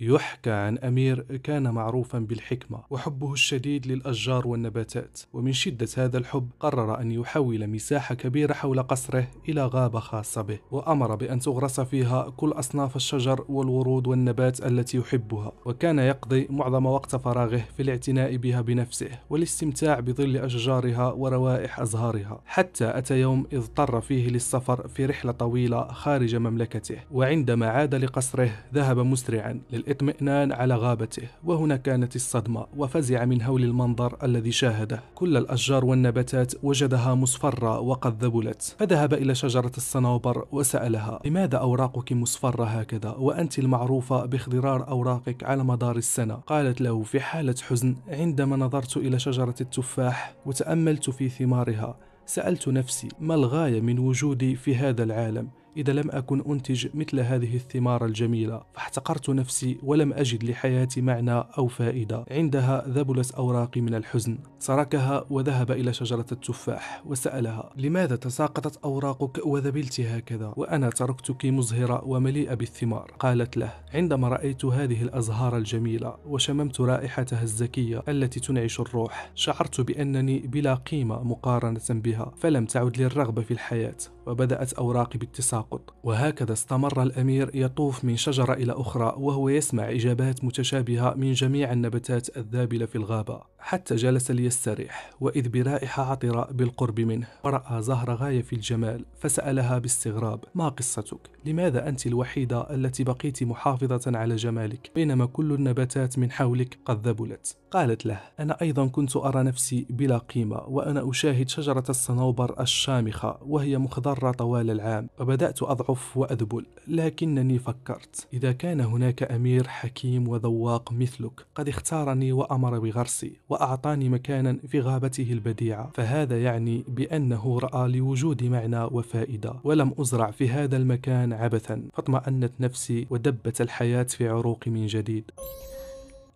يحكى عن أمير كان معروفا بالحكمة وحبه الشديد للأشجار والنباتات ومن شدة هذا الحب قرر أن يحول مساحة كبيرة حول قصره إلى غابة خاصة به وأمر بأن تغرس فيها كل أصناف الشجر والورود والنبات التي يحبها وكان يقضي معظم وقت فراغه في الاعتناء بها بنفسه والاستمتاع بظل أشجارها وروائح أزهارها حتى أتى يوم اضطر فيه للسفر في رحلة طويلة خارج مملكته وعندما عاد لقصره ذهب مسرعا لل الاطمئنان على غابته وهنا كانت الصدمة وفزع من هول المنظر الذي شاهده كل الأشجار والنباتات وجدها مصفرة وقد ذبلت فذهب إلى شجرة الصنوبر وسألها لماذا أوراقك مصفرة هكذا وأنت المعروفة باخضرار أوراقك على مدار السنة قالت له في حالة حزن عندما نظرت إلى شجرة التفاح وتأملت في ثمارها سألت نفسي ما الغاية من وجودي في هذا العالم إذا لم أكن أنتج مثل هذه الثمار الجميلة فاحتقرت نفسي ولم أجد لحياتي معنى أو فائدة عندها ذبلت أوراقي من الحزن تركها وذهب إلى شجرة التفاح وسألها لماذا تساقطت أوراقك وذبلت هكذا وأنا تركتك مزهرة ومليئة بالثمار قالت له عندما رأيت هذه الأزهار الجميلة وشممت رائحتها الزكية التي تنعش الروح شعرت بأنني بلا قيمة مقارنة بها فلم تعد لي الرغبة في الحياة وبدأت أوراقي بالتساقط التساقط وهكذا استمر الأمير يطوف من شجرة إلى أخرى وهو يسمع إجابات متشابهة من جميع النباتات الذابلة في الغابة حتى جلس ليستريح وإذ برائحة عطرة بالقرب منه ورأى زهرة غاية في الجمال فسألها باستغراب ما قصتك؟ لماذا أنت الوحيدة التي بقيت محافظة على جمالك بينما كل النباتات من حولك قد ذبلت؟ قالت له أنا أيضا كنت أرى نفسي بلا قيمة وأنا أشاهد شجرة الصنوبر الشامخة وهي مخضرة طوال العام وبدأت أضع أعف وأذبل لكنني فكرت إذا كان هناك أمير حكيم وذواق مثلك قد اختارني وأمر بغرسي وأعطاني مكانا في غابته البديعة فهذا يعني بأنه رأى لوجود معنى وفائدة ولم أزرع في هذا المكان عبثا فاطمأنت نفسي ودبت الحياة في عروقي من جديد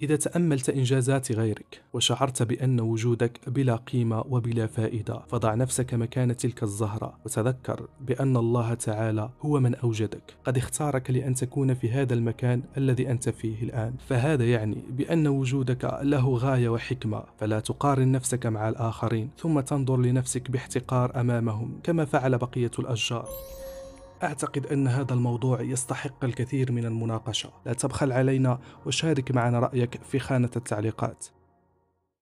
إذا تأملت إنجازات غيرك وشعرت بأن وجودك بلا قيمة وبلا فائدة فضع نفسك مكان تلك الزهرة وتذكر بأن الله تعالى هو من أوجدك قد اختارك لأن تكون في هذا المكان الذي أنت فيه الآن فهذا يعني بأن وجودك له غاية وحكمة فلا تقارن نفسك مع الآخرين ثم تنظر لنفسك باحتقار أمامهم كما فعل بقية الأشجار أعتقد أن هذا الموضوع يستحق الكثير من المناقشة لا تبخل علينا وشارك معنا رأيك في خانة التعليقات